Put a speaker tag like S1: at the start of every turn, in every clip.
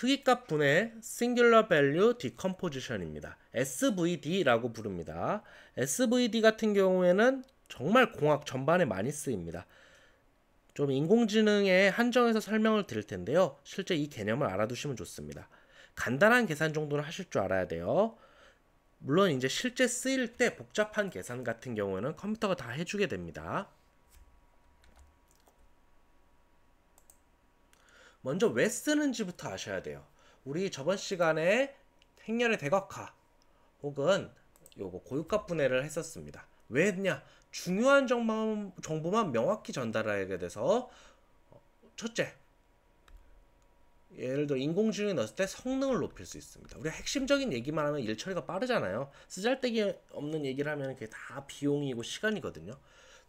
S1: 특이값 분의 singular value decomposition입니다. SVD라고 부릅니다. SVD 같은 경우에는 정말 공학 전반에 많이 쓰입니다. 좀 인공지능의 한정에서 설명을 드릴 텐데요. 실제 이 개념을 알아두시면 좋습니다. 간단한 계산 정도는 하실 줄 알아야 돼요. 물론 이제 실제 쓰일 때 복잡한 계산 같은 경우에는 컴퓨터가 다 해주게 됩니다. 먼저 왜 쓰는지부터 아셔야 돼요. 우리 저번 시간에 행렬의 대각화 혹은 요거 고유값 분해를 했었습니다. 왜 했냐? 중요한 정보만, 정보만 명확히 전달하게 돼서 어, 첫째, 예를 들어 인공지능이 넣었을 때 성능을 높일 수 있습니다. 우리 핵심적인 얘기만 하면 일 처리가 빠르잖아요. 쓰잘데기 없는 얘기를 하면 그게 다 비용이고 시간이거든요.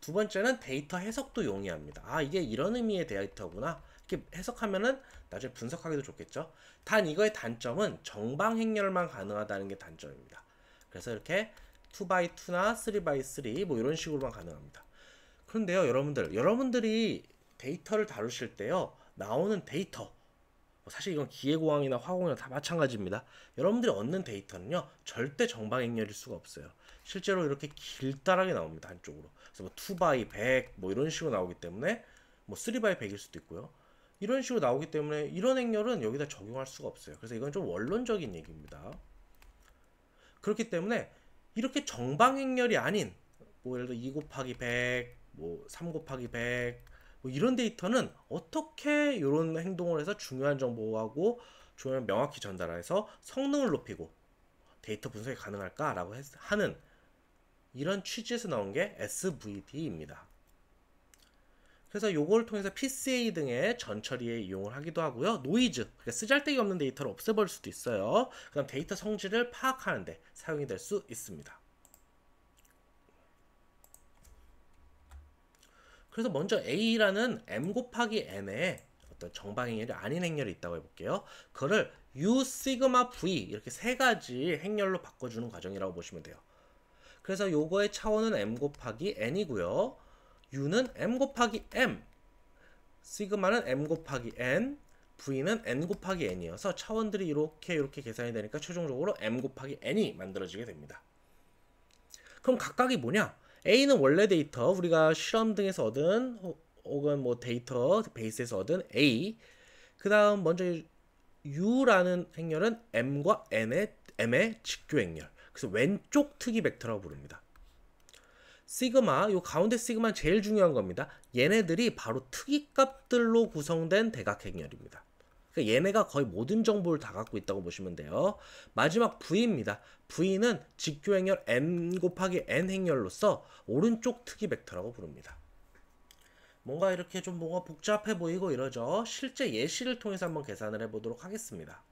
S1: 두 번째는 데이터 해석도 용이합니다. 아 이게 이런 의미의 데이터구나 이렇게 해석하면은 나중에 분석하기도 좋겠죠. 단 이거의 단점은 정방 행렬만 가능하다는 게 단점입니다. 그래서 이렇게 2x2나 3x3 뭐 이런 식으로만 가능합니다. 그런데요, 여러분들, 여러분들이 데이터를 다루실 때요, 나오는 데이터, 뭐 사실 이건 기계공학이나 화공이나 다 마찬가지입니다. 여러분들이 얻는 데이터는요, 절대 정방행렬일 수가 없어요. 실제로 이렇게 길다랗이 나옵니다, 한쪽으로. 그래서 뭐 2x100, 뭐 이런 식으로 나오기 때문에 뭐 3x100일 수도 있고요. 이런 식으로 나오기 때문에 이런 행렬은 여기다 적용할 수가 없어요. 그래서 이건 좀 원론적인 얘기입니다. 그렇기 때문에 이렇게 정방행렬이 아닌 뭐 예를 들어 2 곱하기 100, 뭐3 곱하기 100, 뭐 이런 데이터는 어떻게 이런 행동을 해서 중요한 정보하고 중요한 명확히 전달해서 성능을 높이고 데이터 분석이 가능할까라고 하는 이런 취지에서 나온 게 SVD입니다. 그래서 요걸 통해서 PCA 등의 전처리에 이용을 하기도 하고요. 노이즈, 그러니까 쓰잘데기 없는 데이터를 없애버릴 수도 있어요. 그다음 데이터 성질을 파악하는데 사용이 될 수 있습니다. 그래서 먼저 A라는 M 곱하기 N에 어떤 정방행렬이 아닌 행렬이 있다고 해볼게요. 그거를 U 시그마 V 이렇게 세 가지 행렬로 바꿔주는 과정이라고 보시면 돼요. 그래서 요거의 차원은 M 곱하기 N이고요. U는 M 곱하기 M, 시그마는 M 곱하기 N, V는 N 곱하기 N이어서 차원들이 이렇게 이렇게 계산이 되니까 최종적으로 M 곱하기 N이 만들어지게 됩니다. 그럼 각각이 뭐냐? A는 원래 데이터, 우리가 실험 등에서 얻은 혹은 뭐 데이터 베이스에서 얻은 A 그 다음 먼저 U라는 행렬은 M과 N의 M의 직교 행렬 그래서 왼쪽 특이 벡터라고 부릅니다 시그마, 요 가운데 시그마 제일 중요한 겁니다. 얘네들이 바로 특이값들로 구성된 대각행렬입니다. 그러니까 얘네가 거의 모든 정보를 다 갖고 있다고 보시면 돼요. 마지막 V입니다. V는 직교행렬 n 곱하기 n 행렬로서 오른쪽 특이 벡터라고 부릅니다. 뭔가 이렇게 좀 뭔가 복잡해 보이고 이러죠. 실제 예시를 통해서 한번 계산을 해보도록 하겠습니다.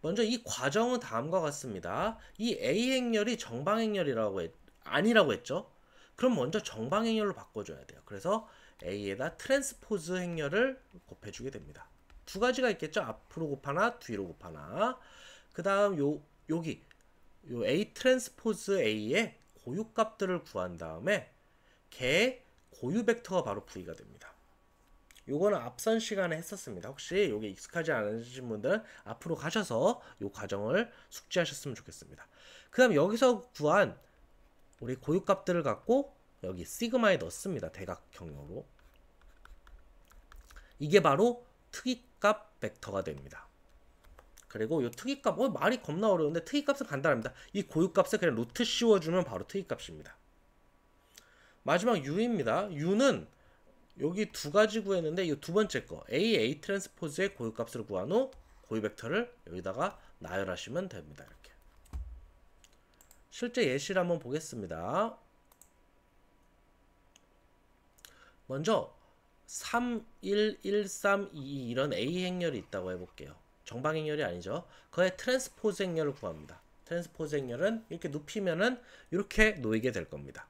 S1: 먼저 이 과정은 다음과 같습니다. 이 A 행렬이 정방 행렬이라고 했, 아니라고 했죠. 그럼 먼저 정방 행렬로 바꿔줘야 돼요. 그래서 A에다 트랜스포즈 행렬을 곱해주게 됩니다. 두 가지가 있겠죠. 앞으로 곱하나 뒤로 곱하나. 그 다음 요 여기 요 A 트랜스포즈 A의 고유값들을 구한 다음에 걔 고유 벡터가 바로 V가 됩니다. 요거는 앞선 시간에 했었습니다. 혹시 요게 익숙하지 않으신 분들은 앞으로 가셔서 요 과정을 숙지하셨으면 좋겠습니다. 그 다음 여기서 구한 우리 고유값들을 갖고 여기 시그마에 넣습니다. 대각 경로로. 이게 바로 특이값 벡터가 됩니다. 그리고 요 특이값, 어, 말이 겁나 어려운데 특이값은 간단합니다. 이고유값을 그냥 루트 씌워주면 바로 특이값입니다. 마지막 U입니다. U는 여기 두 가지 구했는데 이 두 번째 거 AA 트랜스포즈의 고유값을 구한 후 고유 벡터를 여기다가 나열하시면 됩니다. 이렇게 실제 예시를 한번 보겠습니다. 먼저 3, 1, 1, 3, 2, 2 이런 A 행렬이 있다고 해볼게요. 정방 행렬이 아니죠. 그의 트랜스포즈 행렬을 구합니다. 트랜스포즈 행렬은 이렇게 눕히면은 이렇게 놓이게 될 겁니다.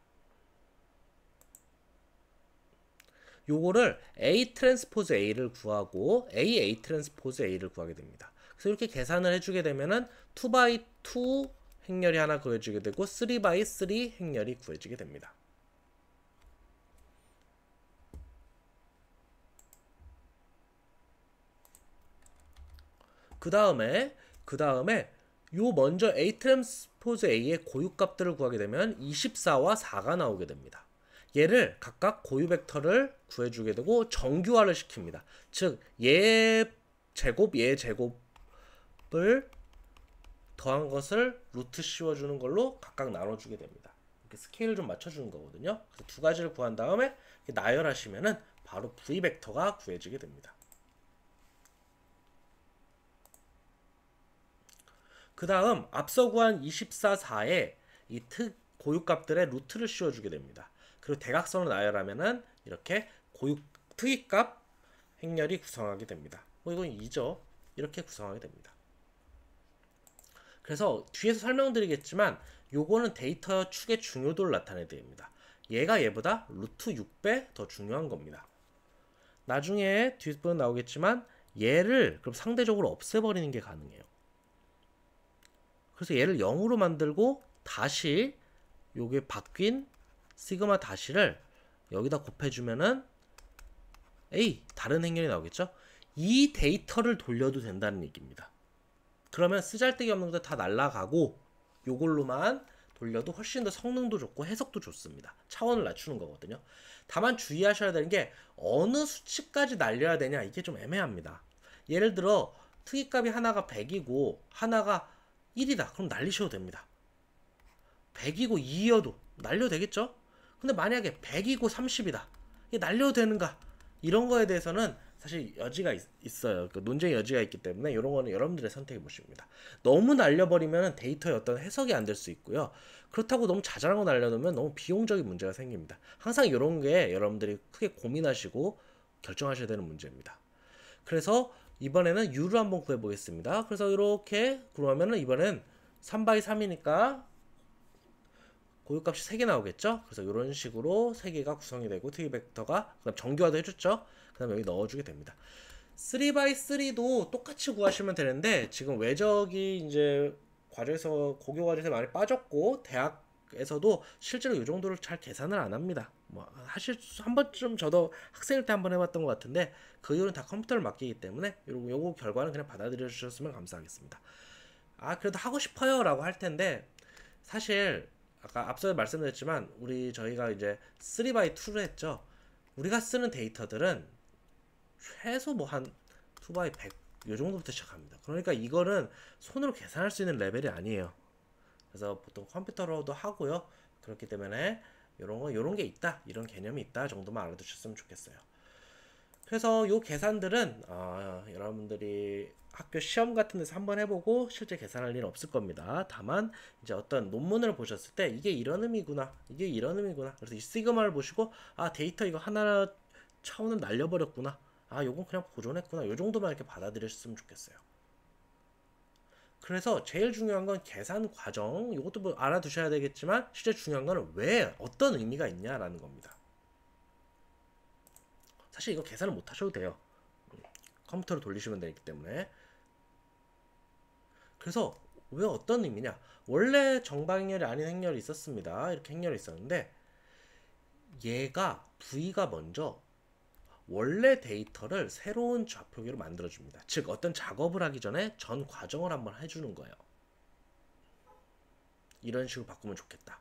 S1: 요거를 A 트랜스포즈 A를 구하고 A A 트랜스포즈 A를 구하게 됩니다. 그래서 이렇게 계산을 해주게 되면은 2 b 2 행렬이 하나 구해주게 되고 3 b 3 행렬이 구해지게 됩니다. 그 다음에 그 다음에 요 먼저 A 트랜스포즈 A의 고유값들을 구하게 되면 24와 4가 나오게 됩니다. 얘를 각각 고유 벡터를 구해주게 되고 정규화를 시킵니다. 즉, 얘 제곱, 얘 제곱을 더한 것을 루트 씌워주는 걸로 각각 나눠주게 됩니다. 이렇게 스케일을 좀 맞춰주는 거거든요. 그래서 두 가지를 구한 다음에 나열하시면 바로 V 벡터가 구해지게 됩니다. 그 다음 앞서 구한 24, 4에 이 특 고유값들의 루트를 씌워주게 됩니다. 그리고 대각선을 나열하면은 이렇게 고유 특이값 행렬이 구성하게 됩니다. 뭐 이건 2죠. 이렇게 구성하게 됩니다. 그래서 뒤에서 설명드리겠지만 요거는 데이터 축의 중요도를 나타내드립니다. 얘가 얘보다 루트 6배 더 중요한 겁니다. 나중에 뒷부분 나오겠지만 얘를 그럼 상대적으로 없애버리는 게 가능해요. 그래서 얘를 0으로 만들고 다시 요게 바뀐 시그마 다시를 여기다 곱해주면은 에이 다른 행렬이 나오겠죠? 이 데이터를 돌려도 된다는 얘기입니다. 그러면 쓰잘데기 없는 것들 다 날라가고 요걸로만 돌려도 훨씬 더 성능도 좋고 해석도 좋습니다. 차원을 낮추는 거거든요. 다만 주의하셔야 되는 게 어느 수치까지 날려야 되냐 이게 좀 애매합니다. 예를 들어 특이값이 하나가 100이고 하나가 1이다. 그럼 날리셔도 됩니다. 100이고 2여도 날려도 되겠죠? 근데 만약에 100이고 30이다. 이게 날려도 되는가? 이런 거에 대해서는 사실 여지가 있, 어요 그 논쟁의 여지가 있기 때문에 이런 거는 여러분들의 선택의 몫십니다 너무 날려버리면 데이터의 어떤 해석이 안 될 수 있고요. 그렇다고 너무 자잘한 거 날려놓으면 너무 비용적인 문제가 생깁니다. 항상 이런 게 여러분들이 크게 고민하시고 결정하셔야 되는 문제입니다. 그래서 이번에는 U를 한번 구해보겠습니다. 그래서 이렇게 그러면은 이번엔 3 by 3이니까 고유값이 3개 나오겠죠? 그래서 이런 식으로 3개가 구성이 되고 트리 벡터가 그다음 정교화도 해줬죠? 그 다음에 여기 넣어주게 됩니다. 3x3도 똑같이 구하시면 되는데 지금 외적이 이제 과제에서 고교 과제에서 많이 빠졌고 대학에서도 실제로 이 정도를 잘 계산을 안 합니다. 뭐 사실 한 번쯤 저도 학생일 때 한 번 해봤던 것 같은데 그 이유는 다 컴퓨터를 맡기기 때문에 요거, 요거 결과는 그냥 받아들여 주셨으면 감사하겠습니다. 아 그래도 하고 싶어요라고 할 텐데 사실 아까 앞서 말씀드렸지만 우리 저희가 이제 3x2를 했죠. 우리가 쓰는 데이터들은 최소 뭐 한 2x100 요 정도부터 시작합니다. 그러니까 이거는 손으로 계산할 수 있는 레벨이 아니에요. 그래서 보통 컴퓨터로도 하고요. 그렇기 때문에 이런 거 요런 게 있다. 이런 개념이 있다 정도만 알아두셨으면 좋겠어요. 그래서 요 계산들은 아, 여러분들이 학교 시험 같은 데서 한번 해보고 실제 계산할 일은 없을 겁니다. 다만 이제 어떤 논문을 보셨을 때 이게 이런 의미구나, 이게 이런 의미구나. 그래서 이 시그마를 보시고 아 데이터 이거 하나 차원은 날려버렸구나. 아 요건 그냥 보존했구나. 요 정도만 이렇게 받아들였으면 좋겠어요. 그래서 제일 중요한 건 계산 과정 이것도 뭐 알아두셔야 되겠지만 실제 중요한 거는 왜 어떤 의미가 있냐라는 겁니다. 사실 이거 계산을 못 하셔도 돼요. 컴퓨터로 돌리시면 되기 때문에 그래서 왜 어떤 의미냐 원래 정방행렬이 아닌 행렬이 있었습니다 이렇게 행렬이 있었는데 얘가 V가 먼저 원래 데이터를 새로운 좌표기로 만들어줍니다 즉 어떤 작업을 하기 전에 전 과정을 한번 해주는 거예요 이런 식으로 바꾸면 좋겠다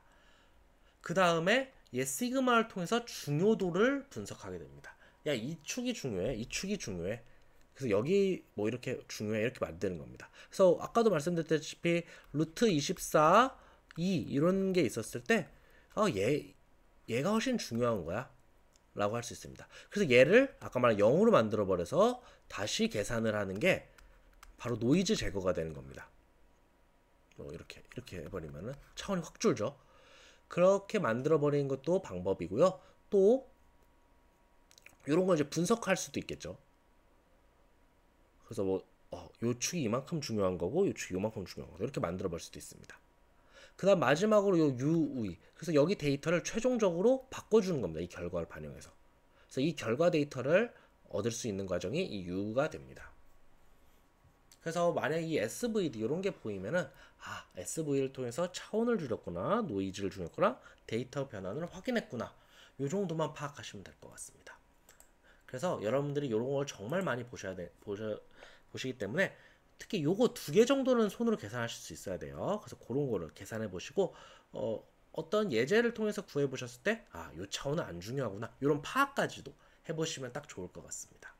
S1: 그 다음에 얘 시그마를 통해서 중요도를 분석하게 됩니다 야이 축이 중요해 이 축이 중요해 그래서 여기 뭐 이렇게 중요해 이렇게 만드는 겁니다 그래서 아까도 말씀드렸다시피 루트 24 2 이런 게 있었을 때아얘 어, 얘가 훨씬 중요한 거야 라고 할 수 있습니다 그래서 얘를 아까 말한 0으로 만들어 버려서 다시 계산을 하는 게 바로 노이즈 제거가 되는 겁니다 뭐 이렇게 이렇게 해버리면 차원이 확 줄죠 그렇게 만들어 버리는 것도 방법이고요 또 이런 걸 이제 분석할 수도 있겠죠. 그래서 뭐, 어, 요 축이 이만큼 중요한 거고, 요 축이 이만큼 중요한 거고, 이렇게 만들어 볼 수도 있습니다. 그 다음 마지막으로 요 유의. 그래서 여기 데이터를 최종적으로 바꿔주는 겁니다. 이 결과를 반영해서. 그래서 이 결과 데이터를 얻을 수 있는 과정이 이 U가 됩니다. 그래서 만약 이 SVD 이런 게 보이면은 아 SV를 통해서 차원을 줄였구나 노이즈를 줄였구나 데이터 변환을 확인했구나 이 정도만 파악하시면 될 것 같습니다. 그래서 여러분들이 이런 걸 정말 많이 보셔야 돼 보셔 보시기 때문에 특히 요거 두 개 정도는 손으로 계산하실 수 있어야 돼요. 그래서 그런 거를 계산해 보시고 어, 어떤 예제를 통해서 구해 보셨을 때 아, 요 차원은 안 중요하구나. 이런 파악까지도 해 보시면 딱 좋을 것 같습니다.